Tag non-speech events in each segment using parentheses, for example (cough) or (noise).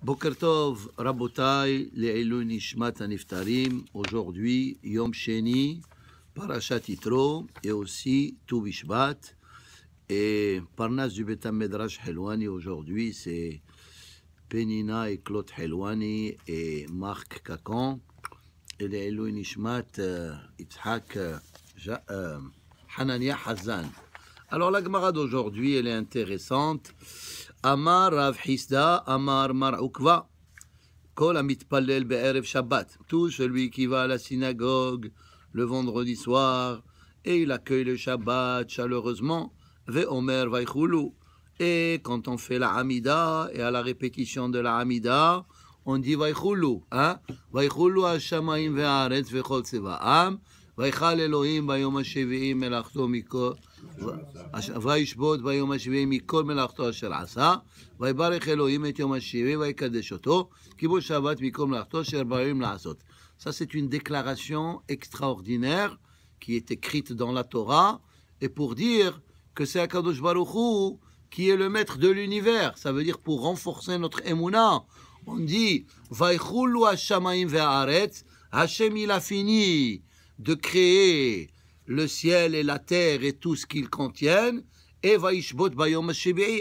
Bokertov Rabotai, Le'elu Nishmat Aniftarim, aujourd'hui Yom Sheni, Parashat et aussi Tubishbat et Parnas du betam Medrash Helwani aujourd'hui c'est Penina et Claude Helwani et Marc Kakan et Le'elu Nishmat euh, Itzhak euh, euh, Hanania Hazan. Alors la Gemara d'aujourd'hui, elle est intéressante. Amar Rav Hisda, Amar Mar Ukva, Kol Amit Palel Be'erev Shabbat. Tout celui qui va à la synagogue le vendredi soir et il accueille le Shabbat chaleureusement, Ve Omer Vaichulu. Et quand on fait la Hamida et à la répétition de la Hamida, on dit Vaichulu, hein? Vaichulu Hashamaim Ve'aretz Ve'chol Tsevaam, Vaichal Elohim Vayom HaShevi'im elachto Mikor. וישבות ביום השביעי מכל מלאכתו אשר עשה, ויברך אלוהים את יום השביעי ויקדש אותו, כיבוש שבת מכל מלאכתו אשר באים לעשות. Ça, c'est une déclaration extraordinaire qui est écrite dans la Torah, et pour dire que c'est Akadosh Baruch qui est le maître de l'univers. Ça veut dire pour renforcer notre Emouna. On dit Vaichulu Hashamaim Ve'aretz, Hachem il a fini de créer le ciel et la terre et tout ce qu'ils contiennent. Et Vaishbot Bayom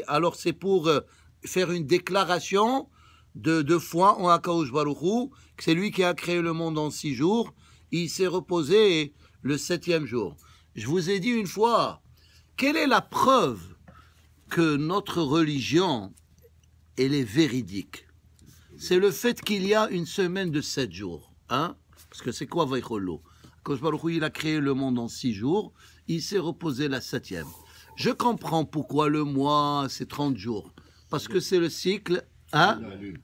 Alors c'est pour euh, faire une déclaration de, de foi en Akaush que c'est lui qui a créé le monde en six jours. Il s'est reposé le septième jour. Je vous ai dit une fois, quelle est la preuve que notre religion, elle est véridique C'est le fait qu'il y a une semaine de sept jours. Hein Parce que c'est quoi Vaïcholo il a créé le monde en six jours, il s'est reposé la septième. Je comprends pourquoi le mois, c'est 30 jours. Parce que c'est le cycle, hein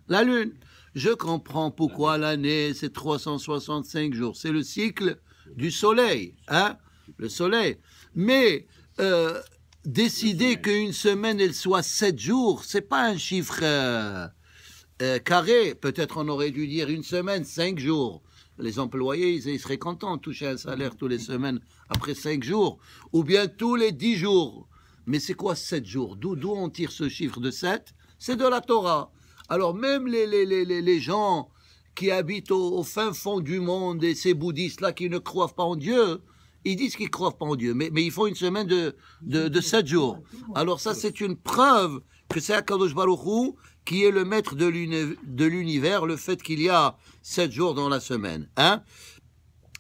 la lune. Je comprends pourquoi l'année, c'est 365 jours. C'est le cycle du soleil, hein Le soleil. Mais euh, décider qu'une semaine, elle soit sept jours, c'est pas un chiffre euh, euh, carré. Peut-être on aurait dû dire une semaine, cinq jours les employés, ils, seraient contents de toucher un salaire tous les semaines après cinq jours, ou bien tous les dix jours. Mais c'est quoi sept jours D'où on tire ce chiffre de 7 C'est de la Torah. Alors même les, les, les, les gens qui habitent au, fin fond du monde et ces bouddhistes-là qui ne croient pas en Dieu, ils disent qu'ils ne croient pas en Dieu, mais, mais, ils font une semaine de, de, de 7 jours. Alors ça, c'est une preuve que c'est à Baruch qui est le maître de l'univers, le fait qu'il y a sept jours dans la semaine. Hein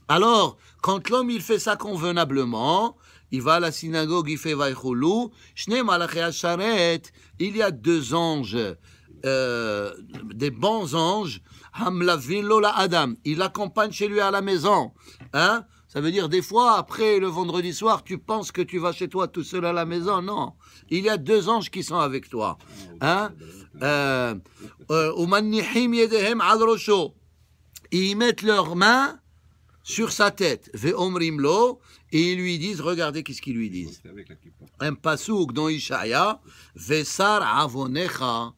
Alors, quand l'homme il fait ça convenablement, il va à la synagogue, il fait Vaïchoulou, il y a deux anges, euh, des bons anges, Adam, il l'accompagne chez lui à la maison. Hein ça veut dire des fois, après le vendredi soir, tu penses que tu vas chez toi tout seul à la maison. Non, il y a deux anges qui sont avec toi. Hein euh, euh ils mettent leurs mains sur sa tête, et ils lui disent, regardez qu'est-ce qu'ils lui disent. Un pasouk dans Ishaïa, Vesar avonecha,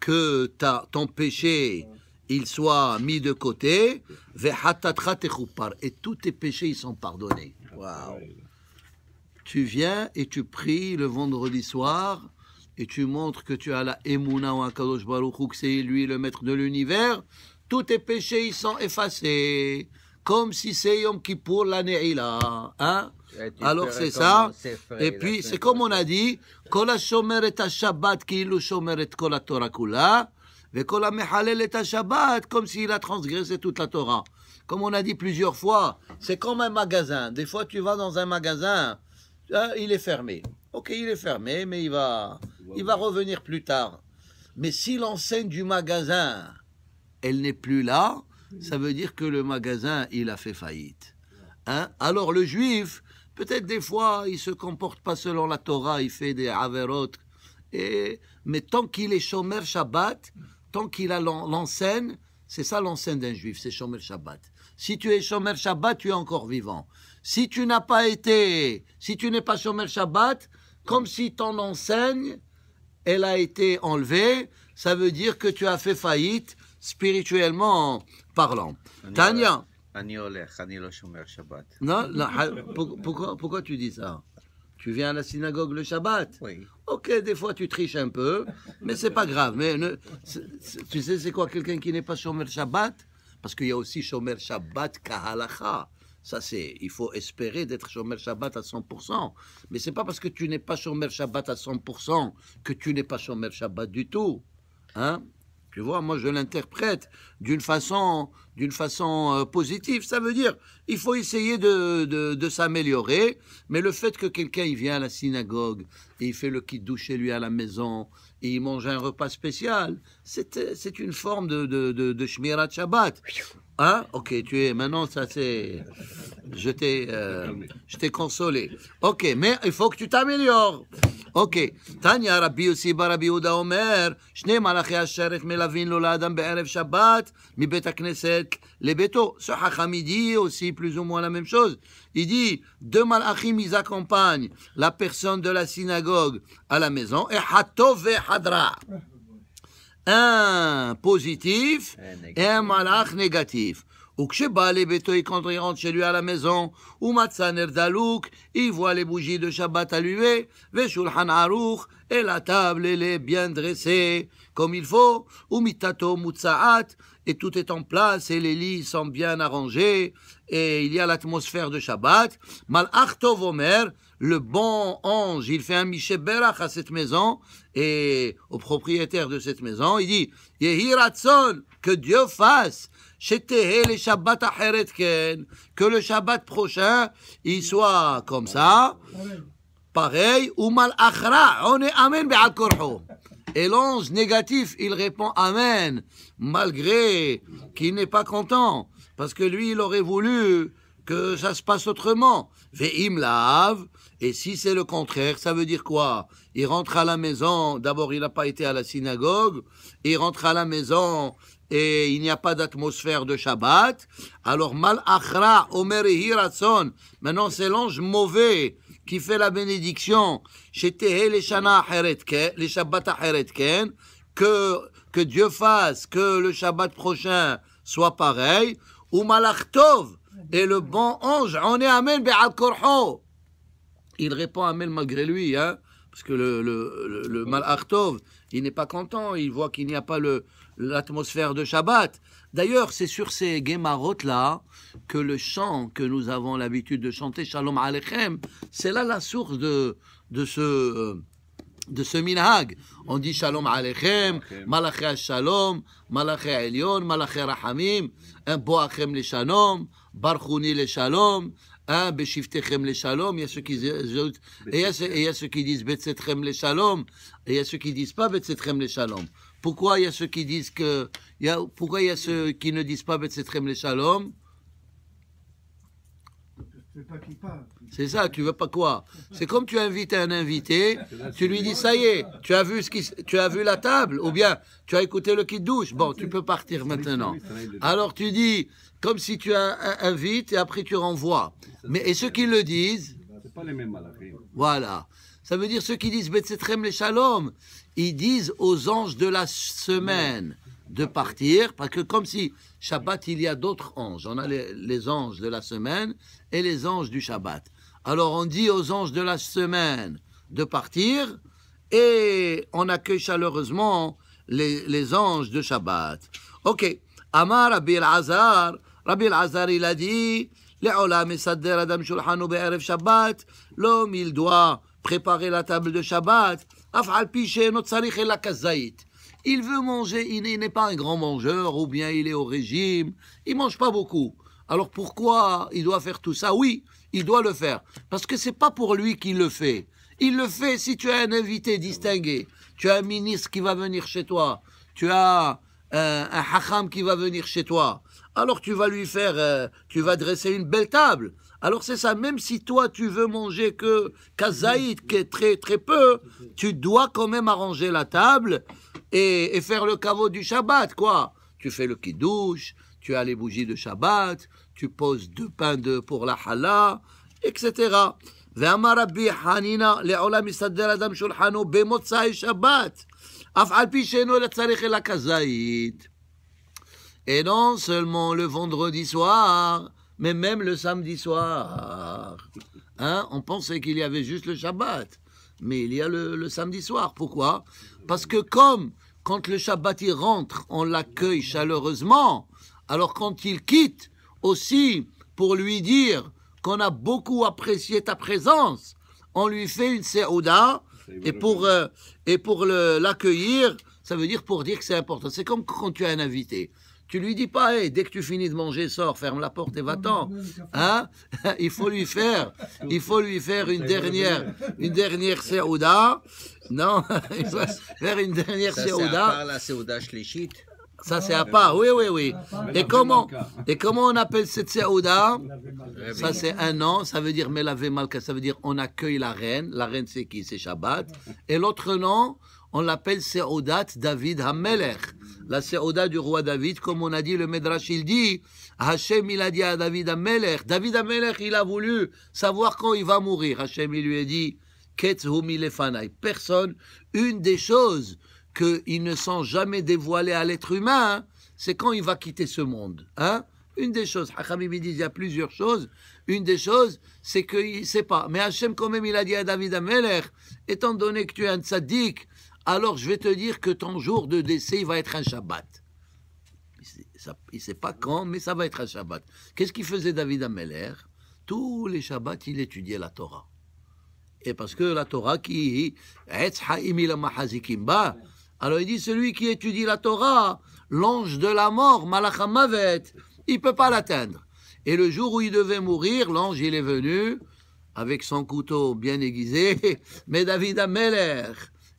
que ta, ton péché il soit mis de côté, et tous tes péchés ils sont pardonnés. Wow. Tu viens et tu pries le vendredi soir et tu montres que tu as la Emouna ou un Kadosh Baruch Hu, que c'est lui le maître de l'univers, tous tes péchés ils sont effacés, comme si c'est Yom pour l'année là, hein? Alors c'est ça. Et puis c'est comme on a dit, Shomer Shabbat Shomer et Kol Torah Kula, et Shabbat comme s'il a transgressé toute la Torah. Comme on a dit plusieurs fois, c'est comme un magasin. Des fois tu vas dans un magasin, hein, il est fermé. Ok, il est fermé, mais il va il va revenir plus tard. Mais si l'enseigne du magasin, elle n'est plus là, ça veut dire que le magasin, il a fait faillite. Hein Alors le juif, peut-être des fois, il se comporte pas selon la Torah, il fait des averot. Et, mais tant qu'il est chômeur Shabbat, tant qu'il a l'enseigne, c'est ça l'enseigne d'un juif, c'est chômeur Shabbat. Si tu es chômeur Shabbat, tu es encore vivant. Si tu n'as pas été, si tu n'es pas chômeur Shabbat, comme si ton enseigne, elle a été enlevée, ça veut dire que tu as fait faillite spirituellement parlant. Tania. Non, pourquoi, pourquoi tu dis ça tu viens à la synagogue le Shabbat. Oui. Ok, des fois tu triches un peu, mais c'est pas grave. Mais tu sais, c'est quoi quelqu'un qui n'est pas Shomer Shabbat Parce qu'il y a aussi Shomer Shabbat Kahalacha. Ça, c'est, il faut espérer d'être Shomer Shabbat à 100%. Mais ce n'est pas parce que tu n'es pas Shomer Shabbat à 100% que tu n'es pas Shomer Shabbat du tout. Hein tu vois, moi je l'interprète d'une façon, d'une façon euh, positive. Ça veut dire, il faut essayer de, de, s'améliorer. Mais le fait que quelqu'un il vient à la synagogue et il fait le douche chez lui à la maison et il mange un repas spécial, c'est une forme de, de, de, de Shmirat Shabbat. Hein Ok, tu es. Maintenant, ça c'est. Euh, je t'ai consolé. Ok, mais il faut que tu t'améliores. Ok. Tanya Rabbi aussi, Barabi Ouda Omer, Shne Malachi Asherech Melavin Loladam Be'erev Shabbat, Mi Bet Knesset, le Beto. Ce Hacham, aussi plus ou moins la même chose. Il dit Deux Malachim, ils accompagnent la personne de la synagogue à la maison, et Hatov Hadra un positif et un malach négatif. Ou les et quand il chez lui à la maison, ou matzaner dalouk, il voit les bougies de Shabbat allumées, veshulhan aruch, et la table elle est bien dressée comme il faut, ou mitato et tout est en place, et les lits sont bien arrangés, et il y a l'atmosphère de Shabbat, malach tov le bon ange, il fait un miché berach à cette maison et au propriétaire de cette maison, il dit que Dieu fasse que le Shabbat prochain, il soit comme ça, pareil, ou mal on est amen Et l'ange négatif, il répond amen, malgré qu'il n'est pas content, parce que lui, il aurait voulu que ça se passe autrement. Ve'im lave, et si c'est le contraire, ça veut dire quoi Il rentre à la maison, d'abord il n'a pas été à la synagogue, il rentre à la maison et il n'y a pas d'atmosphère de Shabbat. Alors Mal Achra, Omer Hiratson, maintenant c'est l'ange mauvais qui fait la bénédiction les Shabbat que, que Dieu fasse que le Shabbat prochain soit pareil. Ou Malachtov, et le bon ange, on est Amen Be'al Korho il répond à Mel malgré lui, hein, parce que le, le, mal il n'est pas content, il voit qu'il n'y a pas l'atmosphère de Shabbat. D'ailleurs, c'est sur ces Gemarot-là que le chant que nous avons l'habitude de chanter, Shalom Alechem, c'est là la source de, de ce de ce minhag. On dit Shalom Alechem, Malaché Shalom, Malaché Elion, Malaché Rahamim, Boachem le Shalom, Barchouni le Shalom, ah, Beshiftechem le shalom, il y a ceux qui disent, il ceux qui disent le shalom, et il y a ceux qui disent pas Betsetrem le shalom. Pourquoi il y a ceux qui disent que, y a, pourquoi il y a ceux qui ne disent pas Betsetrem le shalom? C'est pas qui parle. C'est ça, tu veux pas quoi C'est comme tu invites un invité, tu lui dis ça y est, tu as vu ce qui, tu as vu la table, ou bien tu as écouté le kit douche. Bon, tu peux partir maintenant. Alors tu dis comme si tu invites et après tu renvoies. Mais et ceux qui le disent Voilà. Ça veut dire ceux qui disent Betsetrem les Shalom, ils disent aux anges de la semaine de partir, parce que comme si Shabbat, il y a d'autres anges. On a les anges de la semaine et les anges du Shabbat. Alors on dit aux anges de la semaine de partir et on accueille chaleureusement les, anges de Shabbat. Ok. Amar Rabbi Azar, Rabbi Azar il a dit, Shabbat, l'homme il doit préparer la table de Shabbat, il veut manger, il n'est pas un grand mangeur, ou bien il est au régime, il mange pas beaucoup. Alors pourquoi il doit faire tout ça Oui, il doit le faire. Parce que n'est pas pour lui qu'il le fait. Il le fait si tu as un invité distingué, tu as un ministre qui va venir chez toi, tu as euh, un hacham qui va venir chez toi. Alors tu vas lui faire, euh, tu vas dresser une belle table. Alors c'est ça, même si toi tu veux manger que kazaït, qui est très très peu, tu dois quand même arranger la table et, faire le caveau du Shabbat, quoi. Tu fais le kidouche, tu as les bougies de Shabbat, tu poses deux pains de, pour la halal, etc. Et non seulement le vendredi soir, mais même le samedi soir. Hein? On pensait qu'il y avait juste le Shabbat, mais il y a le, le samedi soir. Pourquoi Parce que comme quand le Shabbat y rentre, on l'accueille chaleureusement, alors quand il quitte, aussi pour lui dire qu'on a beaucoup apprécié ta présence, on lui fait une seouda. Euh, et pour, et pour l'accueillir, ça veut dire pour dire que c'est important. C'est comme quand tu as un invité. Tu lui dis pas, hey, dès que tu finis de manger, sors, ferme la porte et va-t'en. Hein (laughs) il faut lui faire, (laughs) il faut lui faire une dernière, une dernière Non, (laughs) il faut faire une dernière seouda. Ça, la séouda ça, c'est ah, à part. Oui, oui, oui. Et comment, et comment on appelle cette Seouda Ça, c'est un nom. Ça veut dire Melave Malka. Ça veut dire on accueille la reine. La reine, c'est qui C'est Shabbat. Et l'autre nom, on l'appelle Seoudat David Hamelech. La Seouda du roi David, comme on a dit, le Medrash, il dit Hachem, il a dit à David Hamelech. David Hamelech, il a voulu savoir quand il va mourir. Hachem, il lui a dit Personne, une des choses qu'ils ne sont jamais dévoilés à l'être humain, hein. c'est quand il va quitter ce monde. Hein une des choses, Hachamim dit, il y a plusieurs choses. Une des choses, c'est qu'il ne sait pas. Mais Hachem, quand même, il a dit à David Ameler, étant donné que tu es un sadique, alors je vais te dire que ton jour de décès, il va être un Shabbat. Il ne sait pas quand, mais ça va être un Shabbat. Qu'est-ce qu'il faisait David Ameler Tous les Shabbats, il étudiait la Torah. Et parce que la Torah qui... Alors il dit celui qui étudie la Torah, l'ange de la mort, Malachamavet, il ne peut pas l'atteindre. Et le jour où il devait mourir, l'ange il est venu avec son couteau bien aiguisé, (laughs) mais David a mêlé,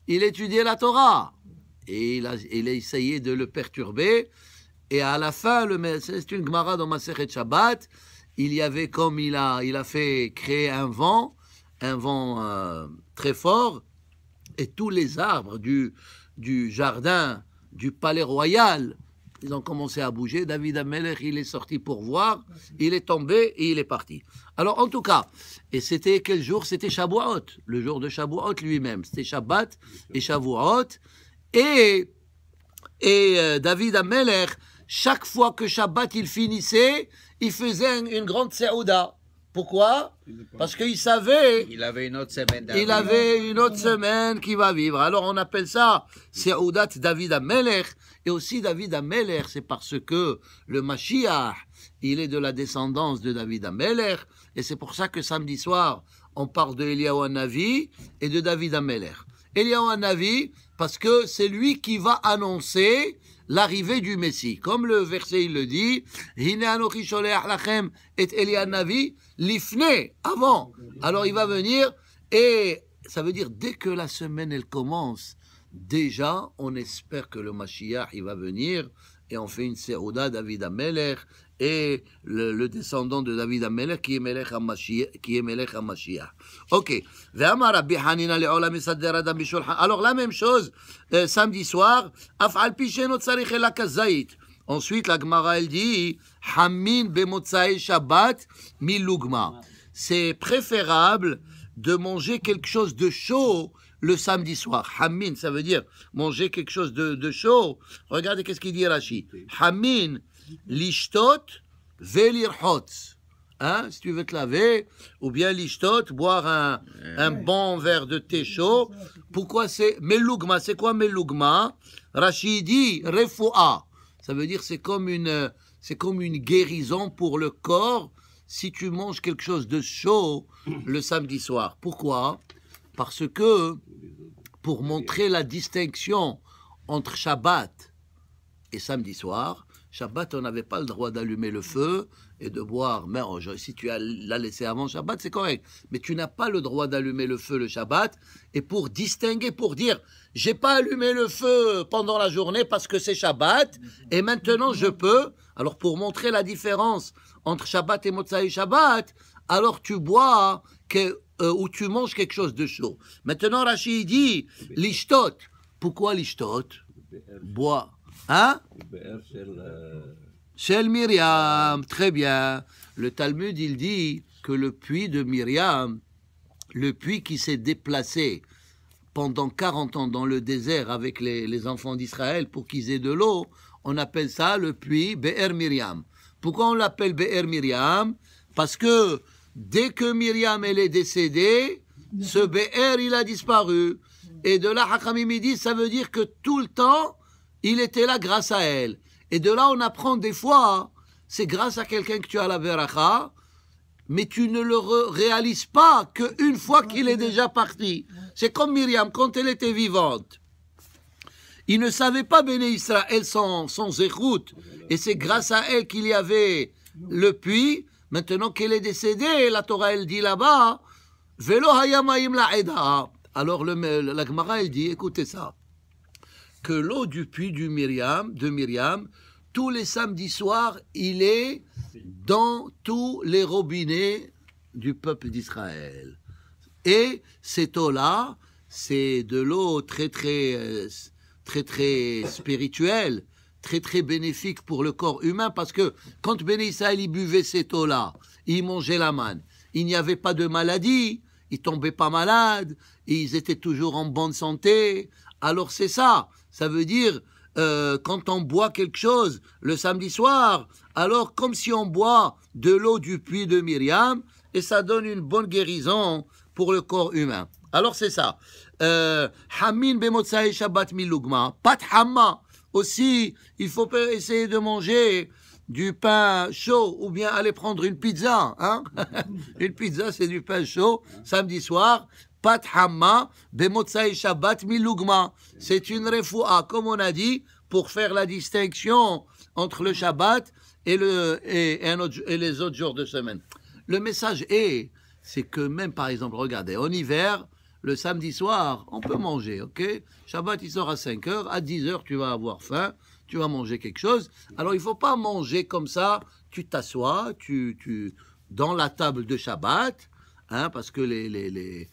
il étudiait la Torah et il a, essayé de le perturber. Et à la fin, c'est une Gemara dans Maseret Shabbat, il y avait comme il a, il a fait créer un vent, un vent euh, très fort, et tous les arbres du, du jardin du palais royal, ils ont commencé à bouger. David Amelech, il est sorti pour voir, il est tombé et il est parti. Alors, en tout cas, et c'était quel jour C'était Shavuot, le jour de Shavuot lui-même. C'était Shabbat et Shavuot. Et, et euh, David Amelech, chaque fois que Shabbat il finissait, il faisait une, grande Seouda. Pourquoi Parce qu'il savait... Il avait une autre semaine Il avait une autre semaine qui va vivre. Alors on appelle ça Seoudat David Ameler. Et aussi David Ameler, c'est parce que le Mashiach, il est de la descendance de David Ameler. Et c'est pour ça que samedi soir, on parle de et de David Ameler. Eliyahu parce que c'est lui qui va annoncer l'arrivée du Messie. Comme le verset il le dit, et Navi, l'ifne, avant. Alors il va venir et ça veut dire dès que la semaine elle commence, déjà on espère que le Mashiach il va venir et on fait une David Amelech et le, descendant de David Amelech qui est Melech HaMashiach. Ok. Alors la même chose, euh, samedi soir, Ensuite, la Gemara, elle dit, Hamin Shabbat milugma. C'est préférable de manger quelque chose de chaud le samedi soir. Hamin, ça veut dire manger quelque chose de, chaud. Regardez qu'est-ce qu'il dit Rachid. Hamin, lishtot, velirhot. Hein, si tu veux te laver, ou bien lishtot, boire un, bon verre de thé chaud. Pourquoi c'est Melugma C'est quoi Melugma Rashi dit refoua. Ça veut dire c'est comme une c'est comme une guérison pour le corps si tu manges quelque chose de chaud le samedi soir. Pourquoi parce que, pour montrer la distinction entre Shabbat et samedi soir, Shabbat, on n'avait pas le droit d'allumer le feu et de boire. Mais si tu l'as laissé avant Shabbat, c'est correct. Mais tu n'as pas le droit d'allumer le feu le Shabbat. Et pour distinguer, pour dire, j'ai pas allumé le feu pendant la journée parce que c'est Shabbat. Et maintenant, je peux. Alors, pour montrer la différence entre Shabbat et Motsai Shabbat, alors tu bois que euh, où tu manges quelque chose de chaud. Maintenant, Rachid dit l'ishtot. Pourquoi l'ishtot Bois. Hein Sel Myriam. Très bien. Le Talmud, il dit que le puits de Myriam, le puits qui s'est déplacé pendant 40 ans dans le désert avec les, enfants d'Israël pour qu'ils aient de l'eau, on appelle ça le puits Be'er Myriam. Pourquoi on l'appelle Be'er Myriam Parce que Dès que Myriam elle est décédée, ce BR il a disparu. Et de là, Hakamim dit, ça veut dire que tout le temps, il était là grâce à elle. Et de là, on apprend des fois, c'est grâce à quelqu'un que tu as la beracha, mais tu ne le réalises pas qu'une fois qu'il est déjà parti. C'est comme Myriam, quand elle était vivante. Il ne savait pas bénir Israël sans, sans écoute. Et c'est grâce à elle qu'il y avait le puits. Maintenant qu'elle est décédée, la Torah, elle dit là-bas, Velo hayamaim la Alors le, la Gemara, elle dit, écoutez ça, que l'eau du puits de Myriam, tous les samedis soirs, il est dans tous les robinets du peuple d'Israël. Et cette eau-là, c'est de l'eau très, très, euh, très, très spirituelle très très bénéfique pour le corps humain parce que quand Béni Israël buvait cette eau-là, il mangeait la manne, il n'y avait pas de maladie, il tombait pas malade, et ils étaient toujours en bonne santé. Alors c'est ça, ça veut dire euh, quand on boit quelque chose le samedi soir, alors comme si on boit de l'eau du puits de Myriam, et ça donne une bonne guérison pour le corps humain. Alors c'est ça. Euh, Hamin ben Shabbat pat Hamma. Aussi, il faut pas essayer de manger du pain chaud ou bien aller prendre une pizza. Hein. (laughs) une pizza, c'est du pain chaud. Samedi soir, pat hamma, et shabbat milougma. C'est une refoua, comme on a dit, pour faire la distinction entre le shabbat et, le, et les autres jours de semaine. Le message est, c'est que même par exemple, regardez, en hiver, le samedi soir, on peut manger, ok Shabbat, il sort à 5h, à 10h, tu vas avoir faim, tu vas manger quelque chose. Alors, il ne faut pas manger comme ça, tu t'assois, tu, tu, dans la table de Shabbat, hein, parce que les, les, les,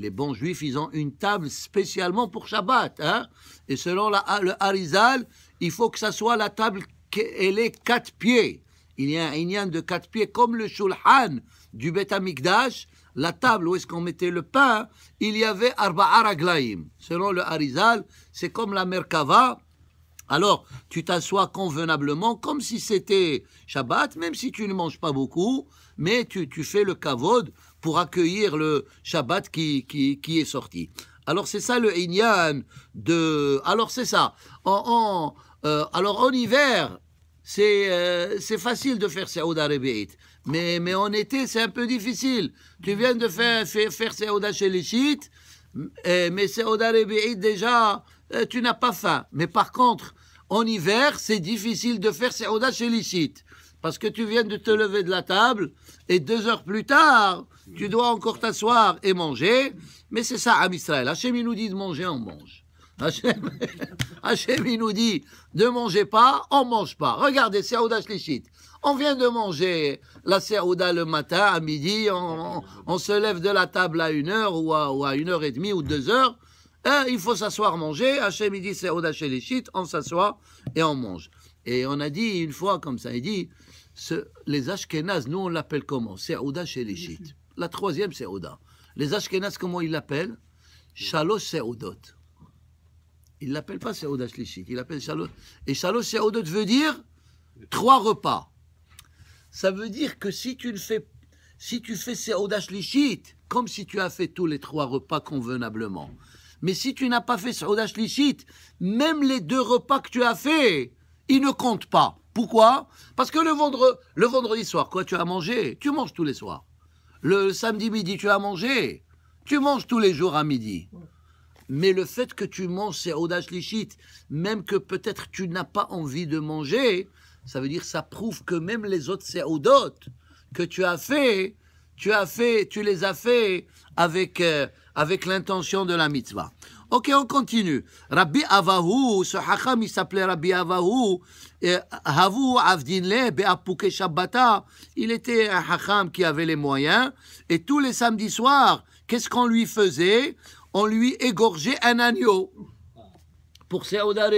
les, bons juifs, ils ont une table spécialement pour Shabbat. Hein et selon le Harizal, il faut que ça soit la table, elle est quatre pieds. Il y a un inyan de quatre pieds, comme le Shulhan du Bet Amikdash, la table où est-ce qu'on mettait le pain, il y avait arba raglaim. Selon le Harizal, c'est comme la Merkava. Alors, tu t'assois convenablement, comme si c'était Shabbat, même si tu ne manges pas beaucoup, mais tu, fais le kavod pour accueillir le Shabbat qui, est sorti. Alors, c'est ça le Inyan de. Alors, c'est ça. En, euh, alors, en hiver, c'est euh, facile de faire ça Arabiate. Mais, mais en été, c'est un peu difficile. Tu mm. viens de faire, faire, faire Seouda les mais ces Rebi'id, déjà, euh, tu n'as pas faim. Mais par contre, en hiver, c'est difficile de faire ces chez les Parce que tu viens de te lever de la table, et deux heures plus tard, tu dois encore t'asseoir et manger. Mais c'est ça, à Israël. Hachem, nous dit de manger, on mange. Hachem, (laughs) nous dit de manger pas, on mange pas. Regardez, c'est Aouda on vient de manger la Serouda le matin, à midi, on, se lève de la table à une heure ou à, une heure et demie ou deux heures. Hein, il faut s'asseoir manger. chez midi Serouda chez les chites, on s'assoit et on mange. Et on a dit une fois comme ça, il dit, les Ashkenaz, nous on l'appelle comment Serouda chez les chites. La troisième Serouda. Les Ashkenaz, comment ils l'appellent Shalosh Ils Il l'appelle pas Seouda chites, il l'appelle Shalosh. Et Shalosh Seoudot veut dire trois repas. Ça veut dire que si tu fais, si tu fais ces lichit, comme si tu as fait tous les trois repas convenablement, mais si tu n'as pas fait audash Lichit, même les deux repas que tu as faits, ils ne comptent pas. Pourquoi Parce que le, vendredi soir, quoi, tu as mangé Tu manges tous les soirs. Le samedi midi, tu as mangé Tu manges tous les jours à midi. Mais le fait que tu manges audash Lichit, même que peut-être tu n'as pas envie de manger, ça veut dire, ça prouve que même les autres séoudotes que tu as fait, tu as fait, tu les as fait avec, euh, avec l'intention de la mitzvah. Ok, on continue. Rabbi Avahu, ce hacham, il s'appelait Rabbi Avahu, Shabbata, il était un hacham qui avait les moyens, et tous les samedis soirs, qu'est-ce qu'on lui faisait On lui égorgeait un agneau pour Seouda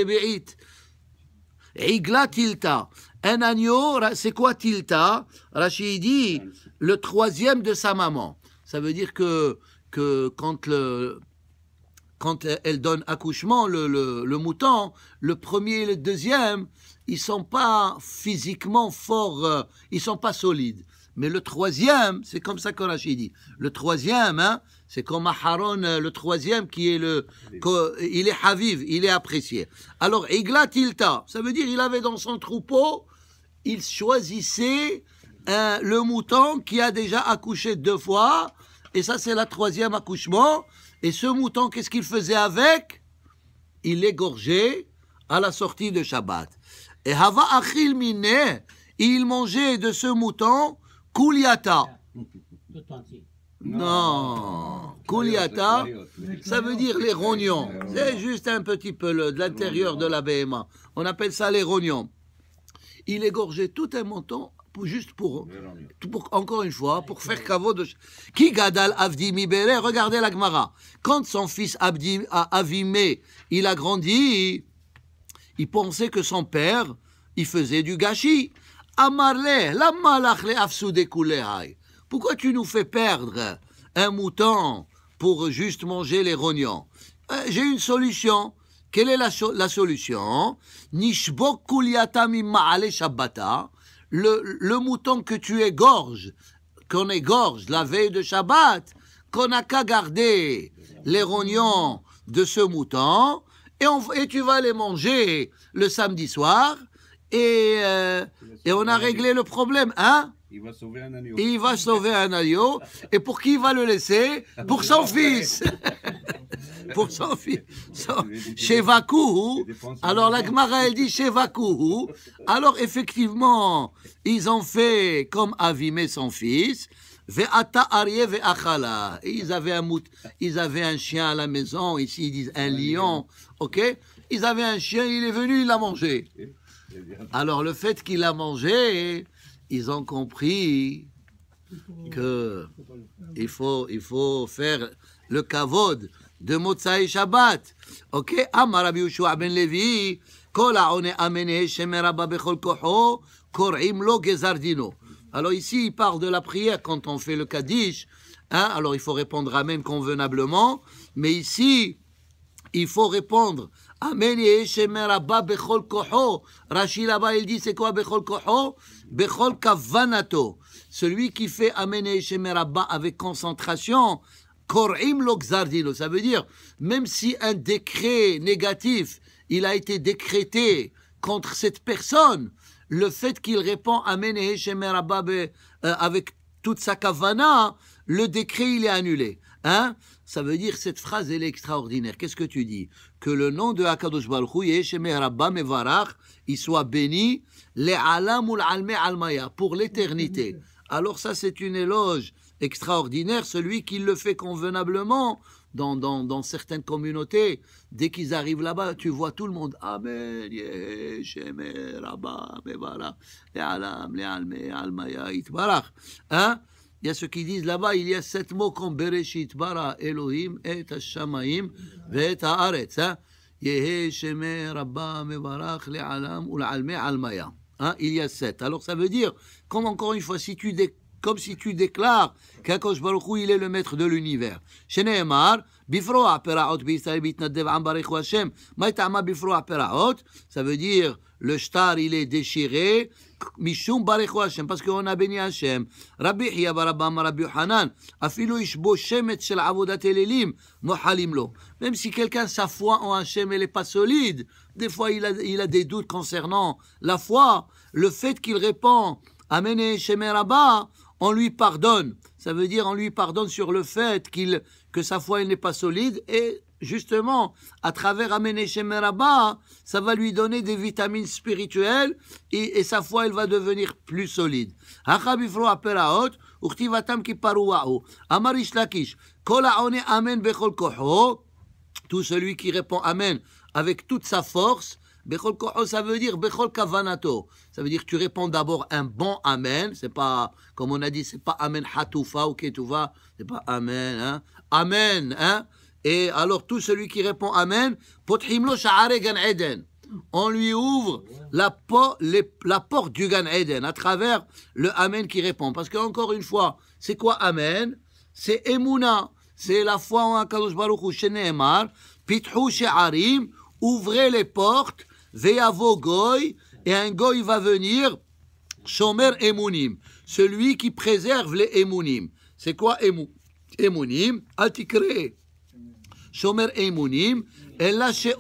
et Igla Tilta. Un agneau, c'est quoi Tilta Rachid dit le troisième de sa maman. Ça veut dire que, quand, quand elle donne accouchement, le, mouton, le premier et le deuxième, ils sont pas physiquement forts, euh, ils sont pas solides. Mais le troisième, c'est comme ça qu'on dit. Le troisième, hein, c'est comme Aharon, euh, le troisième qui est le, euh, il est Haviv, il est apprécié. Alors, Igla ça veut dire il avait dans son troupeau, il choisissait le mouton qui a déjà accouché deux fois, et ça c'est la troisième accouchement. Et ce mouton, qu'est-ce qu'il faisait avec Il l'égorgeait à la sortie de Shabbat. Et Hava Achil il mangeait de ce mouton Kouliata. Non, Kouliata, ça veut dire les rognons. C'est juste un petit peu de l'intérieur de la BMA. On appelle ça les rognons. Il égorgeait tout un montant pour, juste pour, encore une fois, pour faire caveau de... Qui gadal Avdi Mibere Regardez la Gemara. Quand son fils Abdi, Avimé, il a grandi, il pensait que son père, il faisait du gâchis. Amarle, la Pourquoi tu nous fais perdre un mouton pour juste manger les rognons euh, J'ai une solution. Quelle est la, solution le, le mouton que tu égorges, qu'on égorge la veille de Shabbat, qu'on n'a qu'à garder les rognons de ce mouton et, et tu vas les manger le samedi soir et, euh, on a réglé le problème. Hein il va sauver un agneau. Et pour qui il va le laisser Pour son fils. (laughs) pour son fils. (laughs) Chez Alors la Gemara, elle dit chez Vakou. Alors effectivement, ils ont fait comme Avimé son fils. Ils avaient, un ils avaient un chien à la maison, ici ils disent un lion, ok Ils avaient un chien, il est venu, il l'a mangé. Alors le fait qu'il a mangé, ils ont compris que il faut, il faut faire le kavod de et Shabbat. Ok, ben Alors ici, il parle de la prière quand on fait le Kaddish. Hein? Alors il faut répondre Amen convenablement. Mais ici, il faut répondre Amen bechol koho. Rashi là-bas, il dit c'est quoi bechol koho Bechol kavanato. Celui qui fait Amen Rabba avec concentration, korim lo Ça veut dire, même si un décret négatif, il a été décrété contre cette personne, le fait qu'il répond Amen Rabba euh, avec toute sa kavana, le décret, il est annulé. Hein ça veut dire cette phrase, est extraordinaire. Qu'est-ce que tu dis Que le nom de Hakadosh Baruch Yeshemeh Rabba Mevarach, il soit béni, ou Alme Almaya, pour l'éternité. Alors ça, c'est une éloge extraordinaire. Celui qui le fait convenablement, dans, dans, dans, certaines communautés, dès qu'ils arrivent là-bas, tu vois tout le monde. Amen, Yeshemeh Rabba Mevarach, Le'alam, Alme Almaya, Hein il y a ceux qui disent là-bas, il y a sept mots comme Bereshit, Bara, Elohim, et Hashamaim, et Haaretz. Hein. »« Yehe, Sheme, Rabba, Le'alam, Ul'alme, Almaya. Hein. Il y a sept. Alors ça veut dire, comme encore une fois, si tu déclares comme si tu déclares qu'Akosh Baruchou, il est le maître de l'univers. Ça veut dire, le star, il est déchiré, même si quelqu'un, sa foi en Hachem, elle n'est pas solide, des fois il a, il a des doutes concernant la foi, le fait qu'il répand Amen rabba, on lui pardonne. Ça veut dire on lui pardonne sur le fait qu'il que sa foi n'est pas solide et justement, à travers chez Shemeraba, ça va lui donner des vitamines spirituelles et, sa foi, elle va devenir plus solide. Tout celui qui répond Amen avec toute sa force, ça veut dire Bechol Kavanato. Ça veut dire tu réponds d'abord un bon Amen. C'est pas, comme on a dit, c'est pas Amen Hatoufa ou Ketouva. C'est pas Amen, hein. Amen, hein. Et alors tout celui qui répond Amen, on lui ouvre la, porte du Gan Eden à travers le Amen qui répond. Parce que encore une fois, c'est quoi Amen C'est Emouna, c'est la foi en Kadosh Baruch Hu Sheneemar, Pithu ouvrez les portes, Ve'yavo Goy, et un Goy va venir, Shomer Emunim, celui qui préserve les Emunim. C'est quoi Emunim Shomer Eimunim,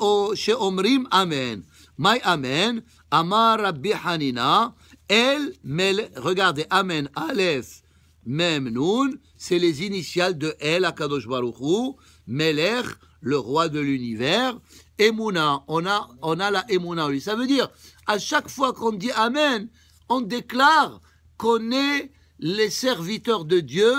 o Sheomrim Amen. mai Amen, Amar Rabbi Hanina, El Mel, regardez, Amen, Aleph, Mem Nun, c'est les initiales de El, Akadosh Baruchou, Melech, le roi de l'univers, Emouna, on a, on a la Emouna, Oui. Ça veut dire, à chaque fois qu'on dit Amen, on déclare qu'on est les serviteurs de Dieu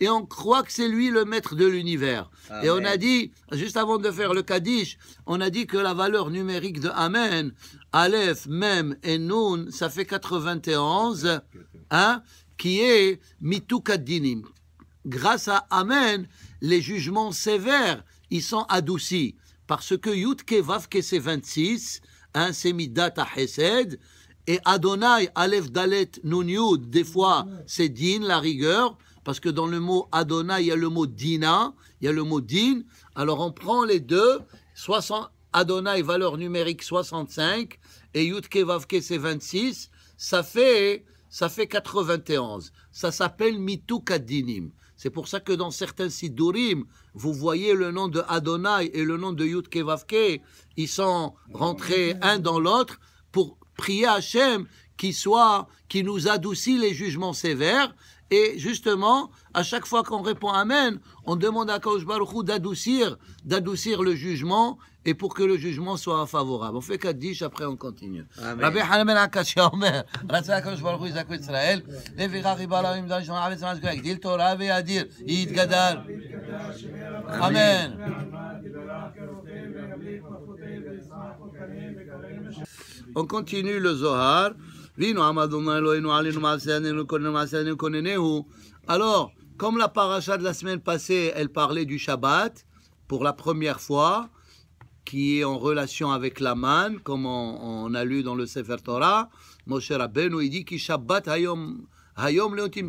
et on croit que c'est lui le maître de l'univers. Ah et on a dit, juste avant de faire le Kaddish, on a dit que la valeur numérique de Amen, Aleph, Mem et Nun, ça fait 91, hein, qui est Mitukadinim. Grâce à Amen, les jugements sévères, ils sont adoucis. Parce que Yutke Vavke, c'est 26, c'est Midat et Adonai, Aleph, Dalet, Nun, Yud, des fois, c'est Din, la rigueur, parce que dans le mot Adonai, il y a le mot Dina, il y a le mot Din. Alors on prend les deux, 60, valeur numérique 65 et Yutke Vavke c'est 26, ça fait, ça fait 91. Ça s'appelle Mitukadinim. C'est pour ça que dans certains sites d'Urim, vous voyez le nom de Adonai et le nom de Yud ils sont rentrés un dans l'autre pour prier Hachem qui soit, qui nous adoucit les jugements sévères, et justement, à chaque fois qu'on répond Amen, on demande à Kaush Baruchou d'adoucir, d'adoucir le jugement et pour que le jugement soit favorable. On fait Kaddish, après on continue. Amen. On continue le Zohar. Alors, comme la paracha de la semaine passée, elle parlait du Shabbat, pour la première fois, qui est en relation avec la manne, comme on, a lu dans le Sefer Torah, Moshe Rabbeinu, il dit Ki Shabbat Hayom, Hayom Ki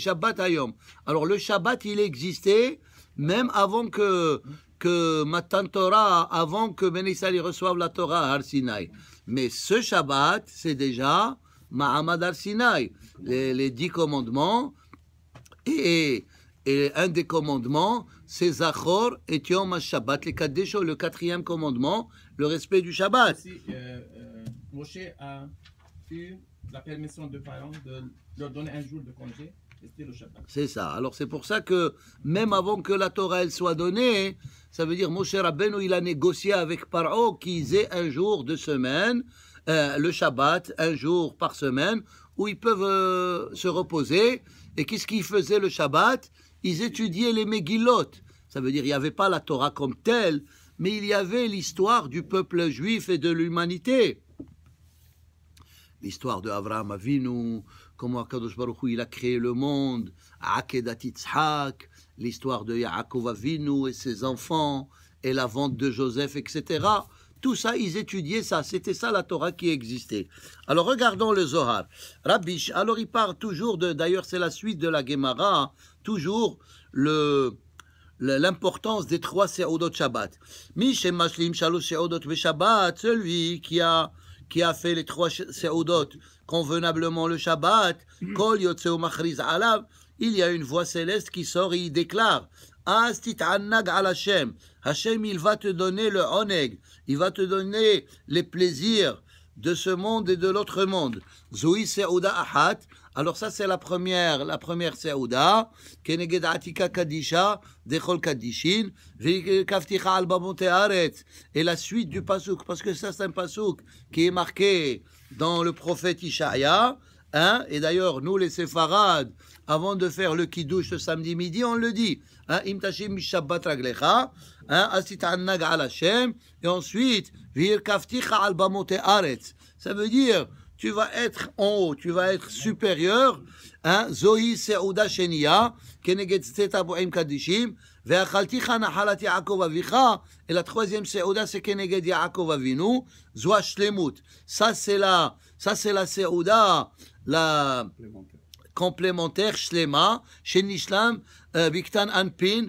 Shabbat Hayom. Alors, le Shabbat, il existait même avant que, que Matan Torah, avant que Ben reçoive la Torah à Har Sinai. Mais ce Shabbat, c'est déjà Mahamad al-Sinai, les, dix commandements. Et, un des commandements, c'est Zachor et Yom Shabbat, les quatre choses, le quatrième commandement, le respect du Shabbat. Euh, euh, Moshe a eu la permission de parents de leur donner un jour de congé c'est ça. Alors c'est pour ça que même avant que la Torah soit donnée, ça veut dire Moshe Rabbeinu il a négocié avec Paro qu'ils aient un jour de semaine, euh, le Shabbat, un jour par semaine, où ils peuvent euh, se reposer. Et qu'est-ce qu'ils faisaient le Shabbat Ils étudiaient les Megillot. Ça veut dire il n'y avait pas la Torah comme telle, mais il y avait l'histoire du peuple juif et de l'humanité l'histoire de Avraham Avinu, comment Akadosh Baruch il a créé le monde, Akedat l'histoire de Yaakov Avinu et ses enfants, et la vente de Joseph, etc. Tout ça, ils étudiaient ça. C'était ça la Torah qui existait. Alors regardons le Zohar. Rabbish, alors il parle toujours de. D'ailleurs, c'est la suite de la Gemara. Hein. Toujours le l'importance des trois Seodot Shabbat. Mishem Mashlim Shalosh Seodot Shabbat, celui qui a, qui a fait les trois Seodot convenablement le Shabbat, hmm. Kol Alav, il y a une voix céleste qui sort et il déclare Astit Annag al Hashem. Hashem, il va te donner le Oneg, il va te donner les plaisirs de ce monde et de l'autre monde. Zoui Ahat. Alors ça c'est la première, la première Atika Et la suite du pasuk, parce que ça c'est un pasuk qui est marqué dans le prophète Ishaïa. Hein? Et d'ailleurs, nous, les séfarades, avant de faire le kiddush ce samedi midi, on le dit. Imtashim hein? Shabbat Raglecha, hein, Asitannag al Hashem, et ensuite, Virkaftiha al Bamote Aretz. Ça veut dire, tu vas être en haut, tu vas être supérieur. Hein, Zohi Seouda Shenia, Keneged Boim Kadishim, Veachalticha Nahalat Yaakov Avicha, et la troisième Seouda, c'est Keneged Yaakov Avinu, Zoa Shlemut. Ça, c'est la, ça, c'est la Seouda, la complémentaire Shlema, Shenishlam, Biktan euh, Anpin,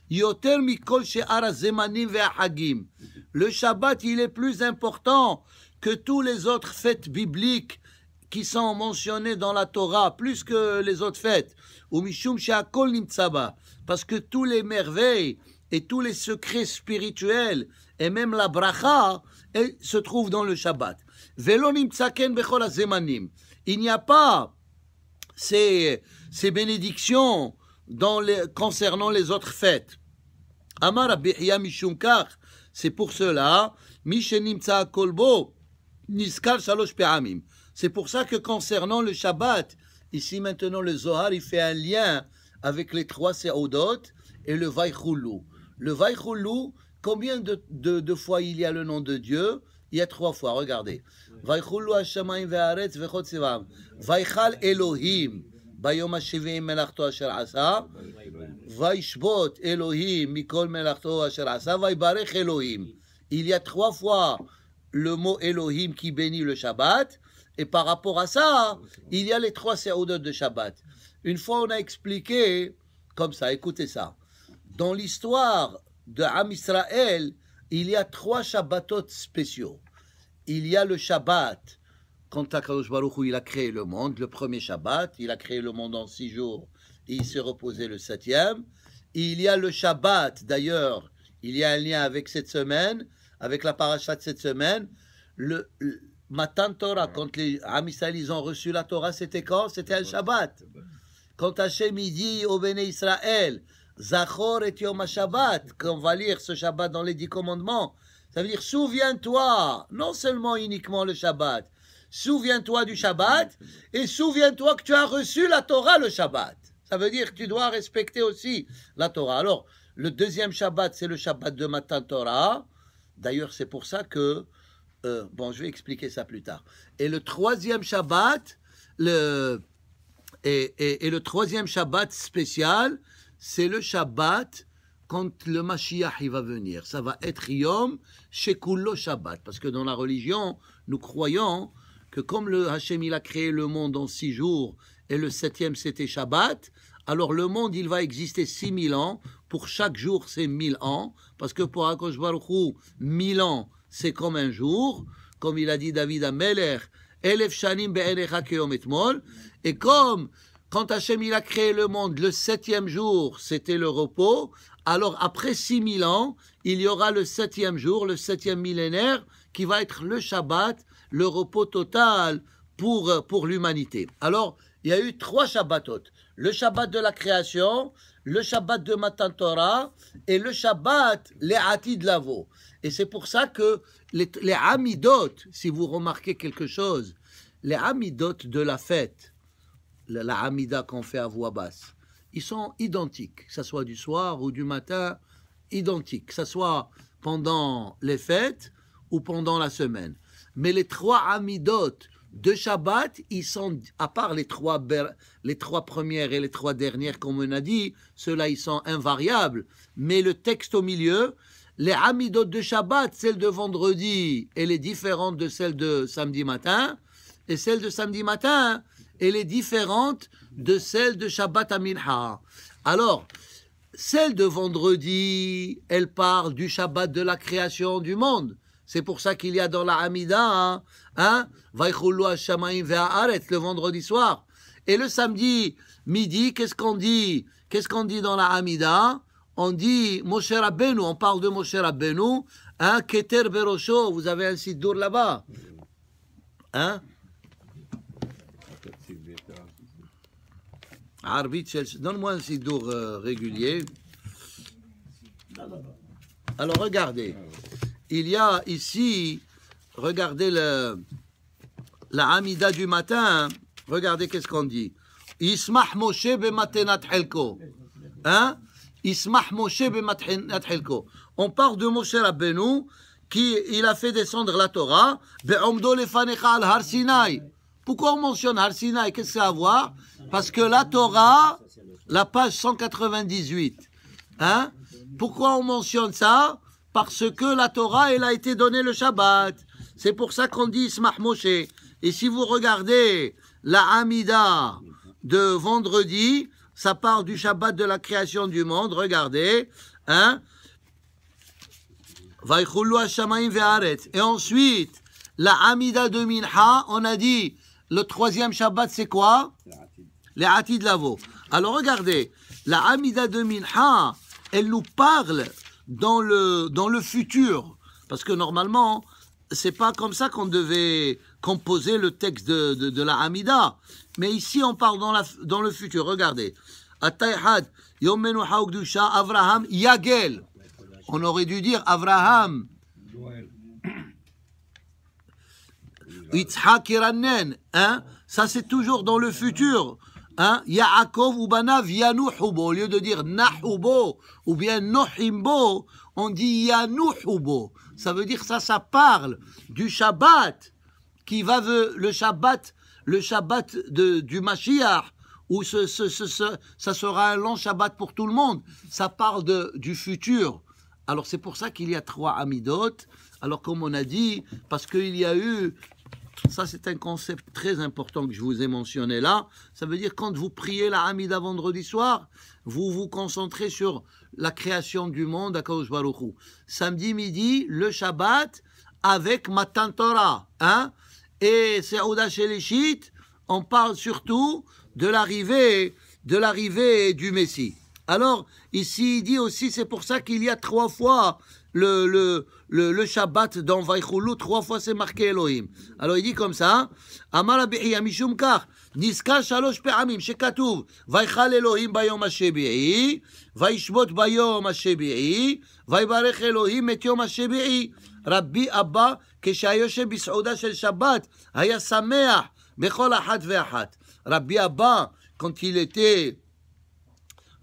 Le Shabbat, il est plus important que tous les autres fêtes bibliques qui sont mentionnées dans la Torah, plus que les autres fêtes. Parce que tous les merveilles et tous les secrets spirituels et même la bracha se trouvent dans le Shabbat. Il n'y a pas ces, ces bénédictions dans les, concernant les autres fêtes. Amar C'est pour cela, Mishenim Kolbo, Niskal C'est pour ça que concernant le Shabbat, ici maintenant le Zohar, il fait un lien avec les trois Seodot et le Vaïchoulou. Le Vaïchoulou, combien de, fois il y a le nom de Dieu Il y a trois fois, regardez. Vaïchoulou Hashemayim Ve'aretz Ve'chot Vaychal Elohim. Il y a trois fois le mot Elohim qui bénit le Shabbat, et par rapport à ça, il y a les trois séodotes de Shabbat. Une fois, on a expliqué comme ça, écoutez ça. Dans l'histoire de Amisraël, il y a trois Shabbatot spéciaux. Il y a le Shabbat quand Akadosh Baruch Hu, il a créé le monde, le premier Shabbat, il a créé le monde en six jours et il s'est reposé le septième. il y a le Shabbat, d'ailleurs, il y a un lien avec cette semaine, avec la parasha de cette semaine. Le, le Matan Torah, ah. quand les Amisraël, ils ont reçu la Torah, c'était quand C'était un Shabbat. Quand Hachem, il dit au Béné Israël, Zachor et Yom Shabbat, qu'on va lire ce Shabbat dans les dix commandements, ça veut dire souviens-toi, non seulement uniquement le Shabbat, Souviens-toi du Shabbat et souviens-toi que tu as reçu la Torah le Shabbat. Ça veut dire que tu dois respecter aussi la Torah. Alors, le deuxième Shabbat, c'est le Shabbat de matin Torah. D'ailleurs, c'est pour ça que... Euh, bon, je vais expliquer ça plus tard. Et le troisième Shabbat, le, et, et, le troisième Shabbat spécial, c'est le Shabbat quand le Mashiach va venir. Ça va être Yom Shekullo Shabbat. Parce que dans la religion, nous croyons que comme le Hachem, a créé le monde en six jours, et le septième, c'était Shabbat, alors le monde, il va exister six mille ans. Pour chaque jour, c'est mille ans. Parce que pour Akosh mille ans, c'est comme un jour. Comme il a dit David à Meler, « Et comme, quand Hachem, il a créé le monde, le septième jour, c'était le repos. Alors après six mille ans, il y aura le septième jour, le septième millénaire, qui va être le Shabbat, le repos total euh, pour, l'humanité. Alors, il y a eu trois Shabbatot. Le Shabbat de la création, le Shabbat de Matan Torah et le Shabbat, les de Lavo. Et c'est pour ça que les, les Amidot, si vous remarquez quelque chose, les Amidot de la fête, la, la Amida qu'on fait à voix basse, ils sont identiques, que ce soit du soir ou du matin, identiques, que ce soit pendant les fêtes ou pendant la semaine. Mais les trois amidot de Shabbat, ils sont, à part les trois, les trois premières et les trois dernières, comme on a dit, ceux-là, ils sont invariables. Mais le texte au milieu, les amidot de Shabbat, celle de vendredi, elle est différente de celle de samedi matin. Et celle de samedi matin, elle est différente de celle de Shabbat à Alors, celle de vendredi, elle parle du Shabbat de la création du monde. C'est pour ça qu'il y a dans la Hamida, hein, hein le vendredi soir. Et le samedi midi, qu'est-ce qu'on dit Qu'est-ce qu'on dit dans la Hamida On dit Moshe Rabbeinu, on parle de Moshe Rabbeinu, hein, Keter Berosho, vous avez un site là-bas. Hein Donne-moi un site euh, régulier. Alors regardez il y a ici, regardez le, la Amida du matin, regardez qu'est-ce qu'on dit. Ismah Moshe matenat helko. Hein? Ismah Moshe matenat helko. On parle de Moshe Rabbeinu qui il a fait descendre la Torah. lefanecha al har Sinai. Pourquoi on mentionne har Sinai? Qu'est-ce que ça à voir? Parce que la Torah, la page 198. Hein? Pourquoi on mentionne ça? parce que la Torah, elle a été donnée le Shabbat. C'est pour ça qu'on dit Ismah Et si vous regardez la Amida de vendredi, ça part du Shabbat de la création du monde, regardez, hein et ensuite, la Amida de Minha, on a dit, le troisième Shabbat, c'est quoi Les Hatid Lavo. Alors regardez, la Amida de Minha, elle nous parle dans le, dans le futur. Parce que normalement, c'est pas comme ça qu'on devait composer le texte de, de, la Hamida. Mais ici, on parle dans, dans le futur. Regardez. Avraham Yagel. On aurait dû dire Avraham. Hein? Ça, c'est toujours dans le futur. Hein? Yaakov ou Banav Yanouhoubo. Au lieu de dire nahubo » ou bien Nohimbo, on dit Yanouhoubo. Ça veut dire ça, ça parle du Shabbat qui va le Shabbat, le Shabbat de, du Mashiach, où ça sera un long Shabbat pour tout le monde. Ça parle du futur. Alors c'est pour ça qu'il y a trois amidotes. Alors comme on a dit, parce qu'il y a eu ça, c'est un concept très important que je vous ai mentionné là. Ça veut dire quand vous priez la Hamida vendredi soir, vous vous concentrez sur la création du monde à cause Baruchou. Samedi midi, le Shabbat avec Matan Torah. Hein Et c'est chez les on parle surtout de l'arrivée de l'arrivée du Messie. Alors, ici, il dit aussi, c'est pour ça qu'il y a trois fois le, le, le, le Shabbat dans Vaïchoulou, trois fois c'est marqué Elohim. Alors il dit comme ça, Amar Abihiya Mishum Niska Shalosh Pe'amim, Shekatouv, Vaïchal Elohim Bayom Hashebi'i, Vaïshbot Bayom Hashebi'i, Vaïbarech Elohim et Yom Rabbi Abba, Keshayoshe Bisouda Shel Shabbat, Haya Sameah, היה שמח בכל Rabbi Abba, quand il était.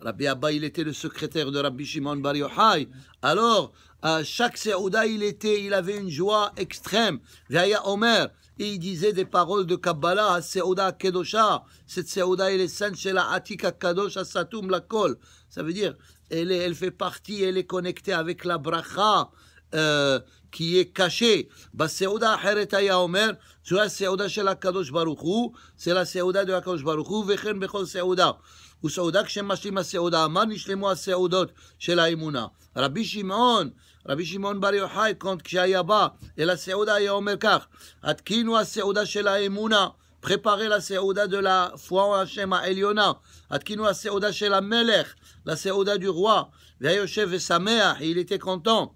Rabbi Abba, il était le secrétaire de Rabbi Shimon Bar Yochai. Alors, Euh, chaque Seouda, il était, il avait une joie extrême. Vaya Omer, il disait des paroles de Kabbalah à Seouda Kedosha. Cette Seouda, elle est sainte chez la Atika Kadosha satoum la Kol. Ça veut dire, elle, elle fait partie, elle est connectée avec la Bracha. Euh, כי יהיה קשה. בסעודה האחרת היה אומר, זו הסעודה של הקדוש ברוך הוא, זה לסעודה של הקדוש ברוך הוא, וכן בכל סעודה. וסעודה כשמשלים הסעודה, אמר נשלמו הסעודות של האמונה. רבי שמעון, רבי שמעון בר יוחאי, כשהיה בא אל הסעודה, היה אומר כך, התקינו הסעודה של האמונה. Préparez לסעודה דו לה la השם העליונה, התקינו הסעודה של המלך לסעודה דו רוע, והיושב ושמח, היא ליטי קונטון.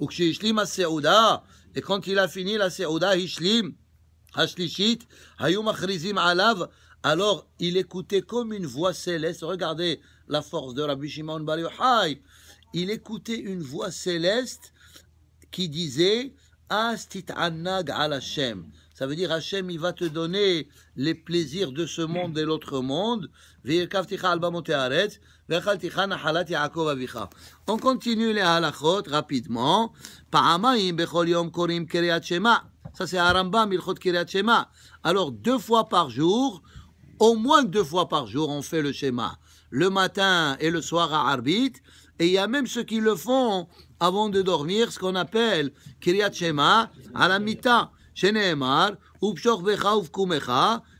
Et quand il a fini la Seouda, alors il écoutait comme une voix céleste. Regardez la force de Rabbi Shimon Bar Yochai. Il écoutait une voix céleste qui disait Astit Ça veut dire Hashem, il va te donner les plaisirs de ce monde et l'autre monde. On continue les halachot rapidement. Ça, c'est Arambam, Shema. Alors, deux fois par jour, au moins deux fois par jour, on fait le schéma. Le matin et le soir à Arbit. Et il y a même ceux qui le font avant de dormir, ce qu'on appelle Kiryat Shema à la mita.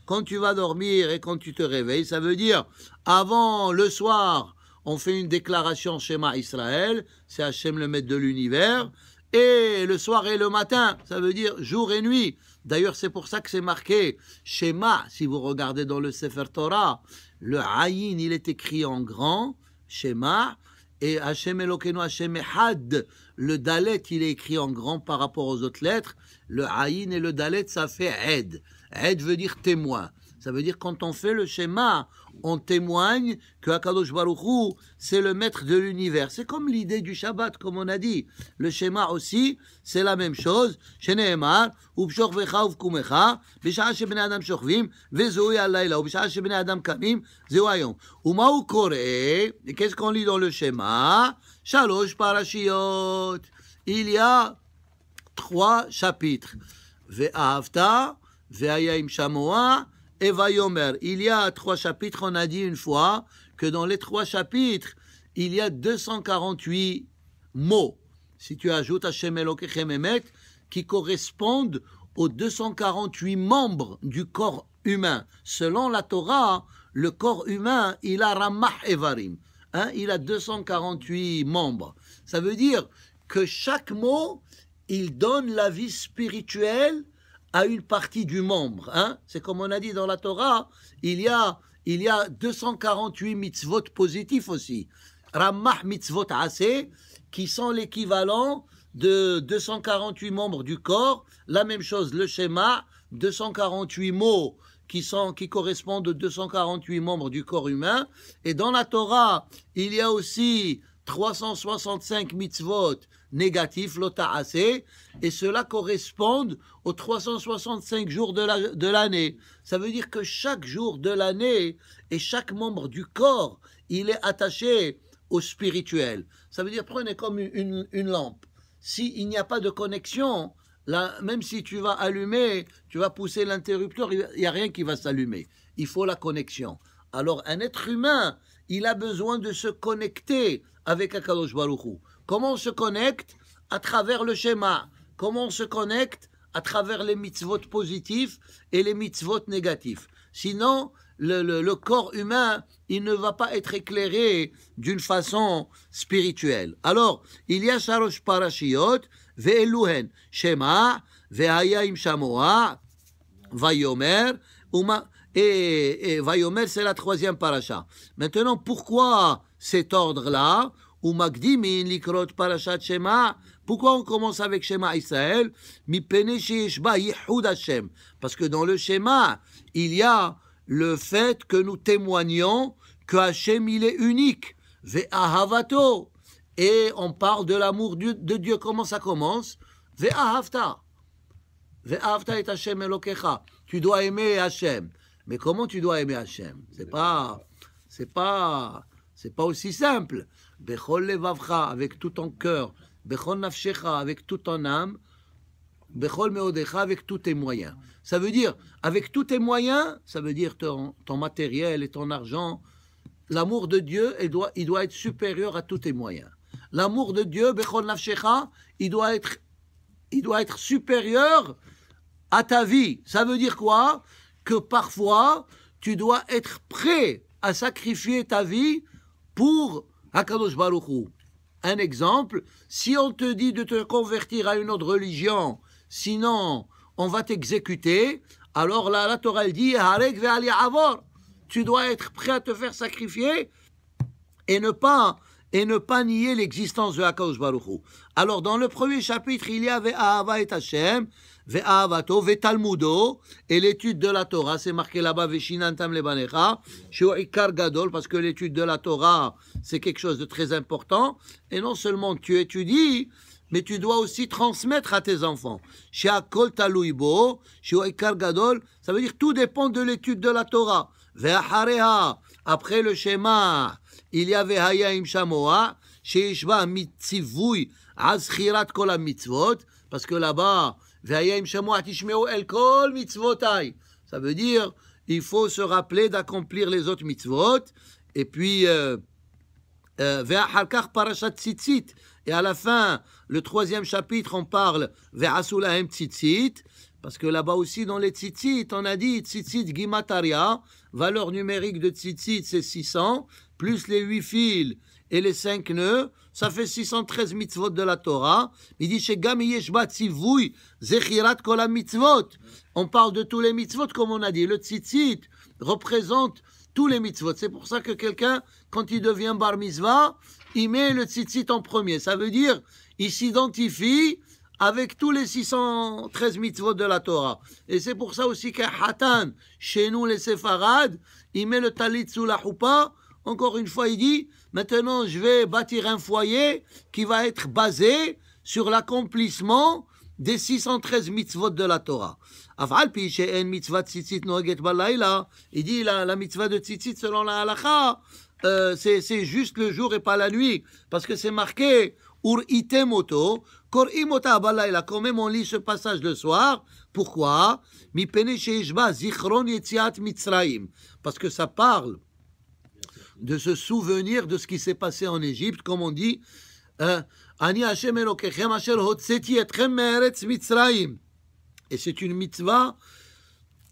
Quand tu vas dormir et quand tu te réveilles, ça veut dire avant, le soir, on fait une déclaration schéma Israël, c'est Hachem le maître de l'univers, et le soir et le matin, ça veut dire jour et nuit. D'ailleurs, c'est pour ça que c'est marqué schéma, si vous regardez dans le Sefer Torah, le Aïn, il est écrit en grand, schéma, et Hachem Elokeno Hachem Had, le Dalet, il est écrit en grand par rapport aux autres lettres, le Aïn et le Dalet, ça fait Ed. Ed veut dire témoin. Ça veut dire quand on fait le schéma, on témoigne que Akadosh Baruchou, c'est le maître de l'univers. C'est comme l'idée du Shabbat, comme on a dit. Le schéma aussi, c'est la même chose. Et qu'est-ce qu'on lit dans le schéma Shalosh parashiot. Il y a trois chapitres. Ve'avta, ve'ayayim shamoa, il y a trois chapitres, on a dit une fois que dans les trois chapitres, il y a 248 mots. Si tu ajoutes Hashem et qui correspondent aux 248 membres du corps humain. Selon la Torah, le corps humain, il a Ramah Evarim. Hein, il a 248 membres. Ça veut dire que chaque mot, il donne la vie spirituelle à une partie du membre. Hein C'est comme on a dit dans la Torah, il y a, il y a 248 mitzvot positifs aussi. Ramah mitzvot assez, qui sont l'équivalent de 248 membres du corps. La même chose, le schéma, 248 mots qui, sont, qui correspondent aux 248 membres du corps humain. Et dans la Torah, il y a aussi 365 mitzvot négatif, lota et cela correspond aux 365 jours de l'année. Ça veut dire que chaque jour de l'année et chaque membre du corps, il est attaché au spirituel. Ça veut dire, prenez comme une, une, lampe. S'il n'y a pas de connexion, Là, même si tu vas allumer, tu vas pousser l'interrupteur, il n'y a rien qui va s'allumer. Il faut la connexion. Alors un être humain, il a besoin de se connecter avec Akadosh Baruch Comment on se connecte À travers le schéma. Comment on se connecte À travers les mitzvot positifs et les mitzvot négatifs. Sinon, le, corps humain, il ne va pas être éclairé d'une façon spirituelle. Alors, il y a Sharosh Parashiot, Ve'eluhen, Shema, Ve'ayaim Shamoa, Vayomer, Uma, et, et Vayomer, c'est la troisième paracha. Maintenant, pourquoi cet ordre-là ou Magdimin likrot parashat Shema. Pourquoi on commence avec Shema Israël Parce que dans le Shema, il y a le fait que nous témoignons que Hashem il est unique. Et on parle de l'amour de Dieu. Comment ça commence et Tu dois aimer Hachem. Mais comment tu dois aimer Hachem C'est pas, c'est pas, c'est pas aussi simple avec tout ton cœur. avec tout ton âme. avec tous tes moyens. Ça veut dire, avec tous tes moyens, ça veut dire ton, ton matériel et ton argent. L'amour de Dieu, il doit, il doit être supérieur à tous tes moyens. L'amour de Dieu, il doit être, il doit être supérieur à ta vie. Ça veut dire quoi Que parfois, tu dois être prêt à sacrifier ta vie pour Akadosh Un exemple, si on te dit de te convertir à une autre religion, sinon on va t'exécuter, alors la Torah elle dit Tu dois être prêt à te faire sacrifier et ne pas et ne pas nier l'existence de Akadosh Baruch Alors dans le premier chapitre, il y avait Ahava et Hashem, ve'avato, et l'étude de la Torah, c'est marqué là-bas, gadol, parce que l'étude de la Torah, c'est quelque chose de très important, et non seulement tu étudies, mais tu dois aussi transmettre à tes enfants. gadol, ça veut dire tout dépend de l'étude de la Torah. Ve'ahareha, après le schéma, il y avait Hayaim Shamoa, Kol Mitzvot, parce que là-bas, ça veut dire, il faut se rappeler d'accomplir les autres mitzvot. Et puis, euh, euh et à la fin, le troisième chapitre, on parle asulahem tzitzit, parce que là-bas aussi, dans les tzitzit, on a dit tzitzit gimataria, valeur numérique de tzitzit, c'est 600, plus les 8 fils et les 5 nœuds, ça fait 613 mitzvot de la Torah. Il dit chez Zechirat kolam mitzvot. On parle de tous les mitzvot, comme on a dit. Le tzitzit représente tous les mitzvot. C'est pour ça que quelqu'un, quand il devient bar mitzvah, il met le tzitzit en premier. Ça veut dire, il s'identifie avec tous les 613 mitzvot de la Torah. Et c'est pour ça aussi qu'à Hatan, chez nous les séfarades, il met le talit sous la choupa. Encore une fois, il dit, Maintenant, je vais bâtir un foyer qui va être basé sur l'accomplissement des 613 mitzvot de la Torah. Il dit la, mitzvah de tzitzit selon la halakha, euh, c'est juste le jour et pas la nuit, parce que c'est marqué ur itemoto, Quand même, on lit ce passage le soir. Pourquoi? parce que ça parle de se souvenir de ce qui s'est passé en Égypte, comme on dit, euh, et c'est une mitzvah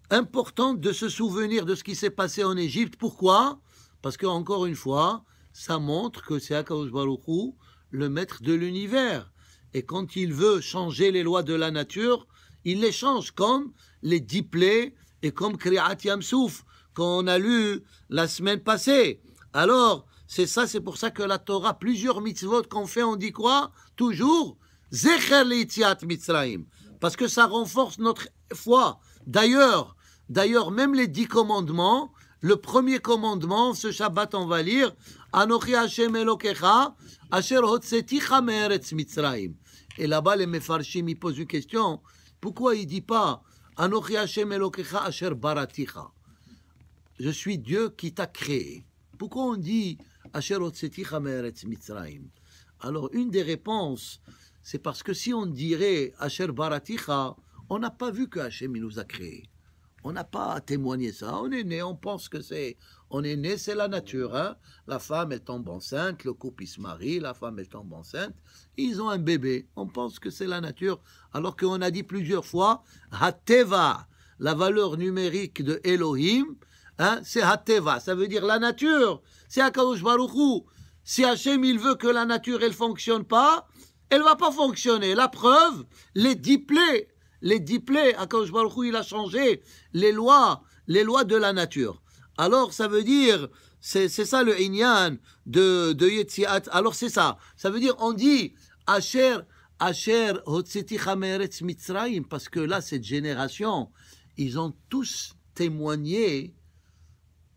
importante de se souvenir de ce qui s'est passé en Égypte. Pourquoi Parce que, encore une fois, ça montre que c'est Baruch Baruchou, le maître de l'univers. Et quand il veut changer les lois de la nature, il les change comme les dix et comme Kriat Yamsouf, qu'on a lu la semaine passée. Alors, c'est ça, c'est pour ça que la Torah, plusieurs mitzvot qu'on fait, on dit quoi Toujours Zecher Mitzraim. Parce que ça renforce notre foi. D'ailleurs, d'ailleurs, même les dix commandements, le premier commandement, ce Shabbat, on va lire Anochi Hashem Elokecha, Asher Hotseticha Meretz Mitzraim. Et là-bas, les Mefarshim, ils posent une question. Pourquoi il ne dit pas Anochi Hashem Elokecha, Asher Baraticha Je suis Dieu qui t'a créé. Pourquoi on dit Alors, une des réponses, c'est parce que si on dirait Asher Baraticha, on n'a pas vu que Hachem nous a créés. On n'a pas témoigné ça. On est né, on pense que c'est. On est né, c'est la nature. Hein. La femme, est tombe enceinte, le couple, se marie, la femme, est tombe enceinte. Ils ont un bébé. On pense que c'est la nature. Alors qu'on a dit plusieurs fois Hateva, la valeur numérique de Elohim, Hein? c'est Hateva, ça veut dire la nature. C'est Akadosh Baruchou. Si Hachem, il veut que la nature, elle fonctionne pas, elle va pas fonctionner. La preuve, les dix les dix plaies, il a changé les lois, les lois de la nature. Alors, ça veut dire, c'est ça le Inyan de, de Yetziat. Alors, c'est ça. Ça veut dire, on dit, Asher, Asher, Mitzrayim, parce que là, cette génération, ils ont tous témoigné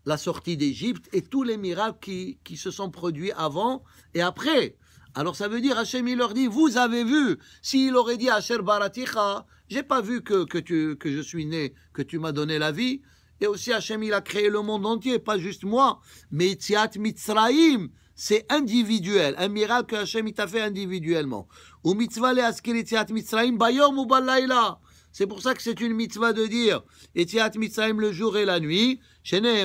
la sortie d'Égypte et tous les miracles qui, qui, se sont produits avant et après. Alors ça veut dire, Hachem, il leur dit, vous avez vu, s'il aurait dit à Hachem Baraticha, j'ai pas vu que, tu, que je suis né, que tu m'as donné la vie. Et aussi Hachem, il a créé le monde entier, pas juste moi. Mais Tziat Mitzraim, c'est individuel, un miracle que Hachem t'a fait individuellement. Ou mitzvah le bayom ou balayla. C'est pour ça que c'est une mitzvah de dire et Etiat Mitzrayim le jour et la nuit. Chez le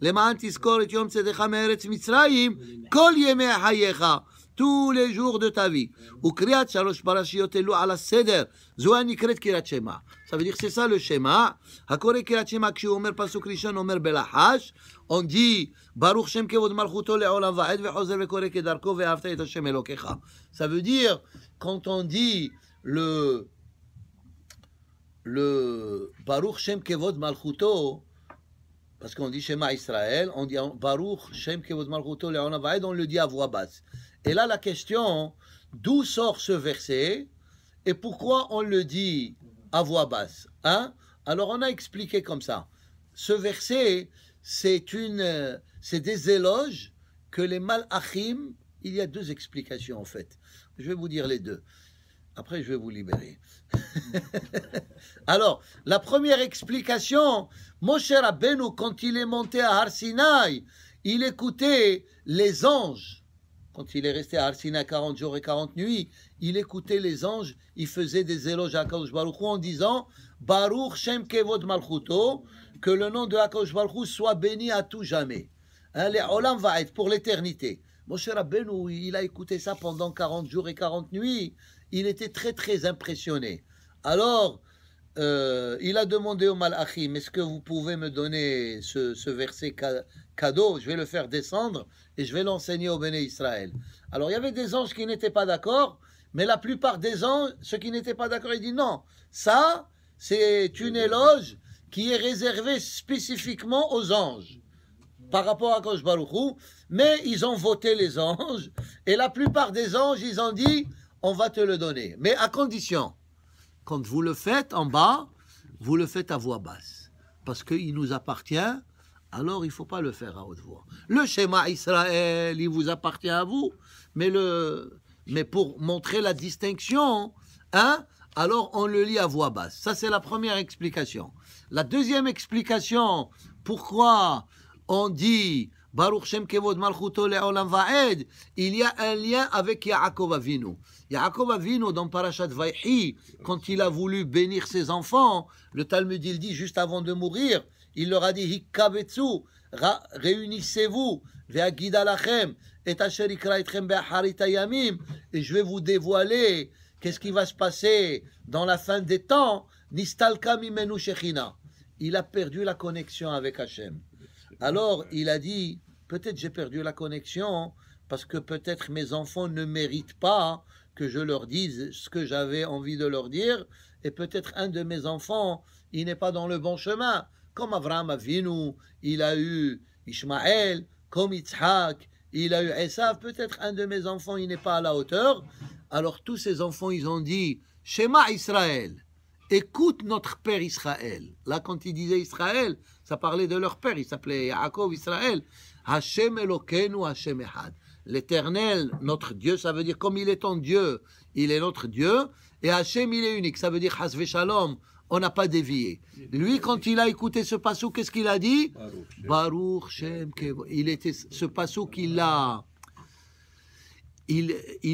Leman Tiskor et Yom Tzedecha Meretz Mitzrayim, Kol Yeme Hayecha, tous les jours de ta vie. Ou Kriat Shalosh Parashiot Elu ala Seder, Zoa Nikret Kirat Shema. Ça veut dire c'est ça le schéma. Hakore Kirat Shema, Kshu Omer Pasuk Rishon Omer Belahash, on dit Baruch Shem Kevod Malchuto Leolam Vaed Vechozer Vekore Kedarko Vehavta Et Hashem Elokecha. Ça veut dire quand on dit le le Baruch Shem Kevod Malchuto, parce qu'on dit Shema Israël, on dit Baruch Shem Kevod Malchuto on le dit à voix basse. Et là, la question, d'où sort ce verset et pourquoi on le dit à voix basse hein? Alors, on a expliqué comme ça. Ce verset, c'est une, c'est des éloges que les Malachim, il y a deux explications en fait. Je vais vous dire les deux. Après, je vais vous libérer. (laughs) Alors, la première explication, Moshe Rabbeinu, quand il est monté à Arsinaï, il écoutait les anges. Quand il est resté à Arsinaï 40 jours et 40 nuits, il écoutait les anges, il faisait des éloges à Akosh Baruch Hu en disant Baruch Shem Kevod Malchuto, que le nom de Akosh Baruch soit béni à tout jamais. Hein, les Olam va être pour l'éternité. Moshe Rabbeinu, il a écouté ça pendant 40 jours et 40 nuits il était très très impressionné. Alors, euh, il a demandé au Malachim, est-ce que vous pouvez me donner ce, verset cadeau Je vais le faire descendre et je vais l'enseigner au Béné Israël. Alors, il y avait des anges qui n'étaient pas d'accord, mais la plupart des anges, ceux qui n'étaient pas d'accord, ils disent non, ça, c'est une éloge qui est réservée spécifiquement aux anges par rapport à Kosh mais ils ont voté les anges, et la plupart des anges, ils ont dit on va te le donner. Mais à condition, quand vous le faites en bas, vous le faites à voix basse. Parce qu'il nous appartient, alors il ne faut pas le faire à haute voix. Le schéma Israël, il vous appartient à vous, mais, le, mais pour montrer la distinction, hein, alors on le lit à voix basse. Ça, c'est la première explication. La deuxième explication, pourquoi on dit Baruch Shem Kevod Malchuto Leolam Vaed, il y a un lien avec Yaakov Avinu. Yaakov Avinu, dans Parashat Vaihi, quand il a voulu bénir ses enfants, le Talmud il dit juste avant de mourir, il leur a dit réunissez-vous, lachem et et je vais vous dévoiler qu'est-ce qui va se passer dans la fin des temps, Nistalka Il a perdu la connexion avec Hachem. Alors il a dit peut-être j'ai perdu la connexion parce que peut-être mes enfants ne méritent pas que je leur dise ce que j'avais envie de leur dire, et peut-être un de mes enfants, il n'est pas dans le bon chemin. Comme vu nous, il a eu Ishmaël, comme Isaac, il a eu Esav, peut-être un de mes enfants, il n'est pas à la hauteur. Alors tous ces enfants, ils ont dit Shema Israël. Écoute notre père Israël. Là, quand il disait Israël, ça parlait de leur père. Il s'appelait Yaakov Israël. Hashem Elokeinu Hashem Ehad. L'éternel, notre Dieu, ça veut dire comme il est ton Dieu, il est notre Dieu. Et Hashem, il est unique. Ça veut dire Hasve Shalom. On n'a pas dévié. Lui, quand il a écouté ce passou, qu'est-ce qu'il a dit Baruch Shem. Il était ce passou qu'il a il,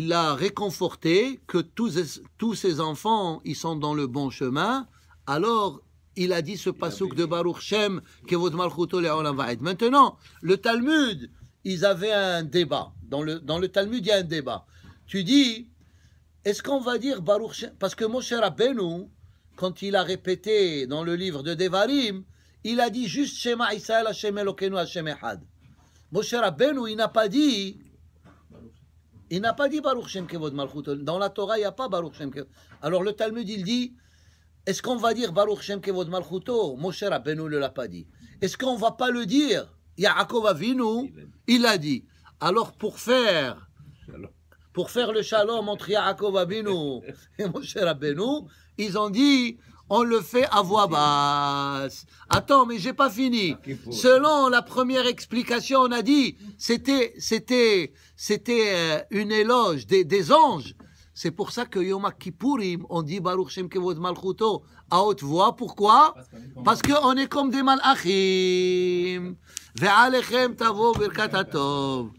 l'a a réconforté que tous, tous ses enfants, ils sont dans le bon chemin. Alors, il a dit ce passouk de Baruch Shem, Maintenant, le Talmud, ils avaient un débat. Dans le, Talmud, il y a un débat. Tu dis, est-ce qu'on va dire Baruch Shem Parce que Moshe Rabbeinu, quand il a répété dans le livre de Devarim, il a dit juste Shema Israël Hashem Elokeinu Hashem Echad. Moshe Rabbeinu, il n'a pas dit il n'a pas dit Baruch Shem Kevod Malchut. Dans la Torah, il n'y a pas Baruch Shem Kevod. Alors le Talmud, il dit est-ce qu'on va dire Baruch Shem Kevod Malchuto oh, Moshe Rabbeinu ne l'a pas dit. Est-ce qu'on va pas le dire Yaakov Avinu, il l'a dit. Alors pour faire pour faire le shalom entre Yaakov Avinu et Moshe Rabbeinu, ils ont dit on le fait à voix basse. Attends, mais j'ai pas fini. Ah, Selon la première explication, on a dit c'était c'était c'était euh, une éloge des, anges. C'est pour ça que Yom Kippourim, on dit Baruch Shem Kevod Malchuto à haute voix. Pourquoi Parce qu'on est comme des malachim. tavo birkat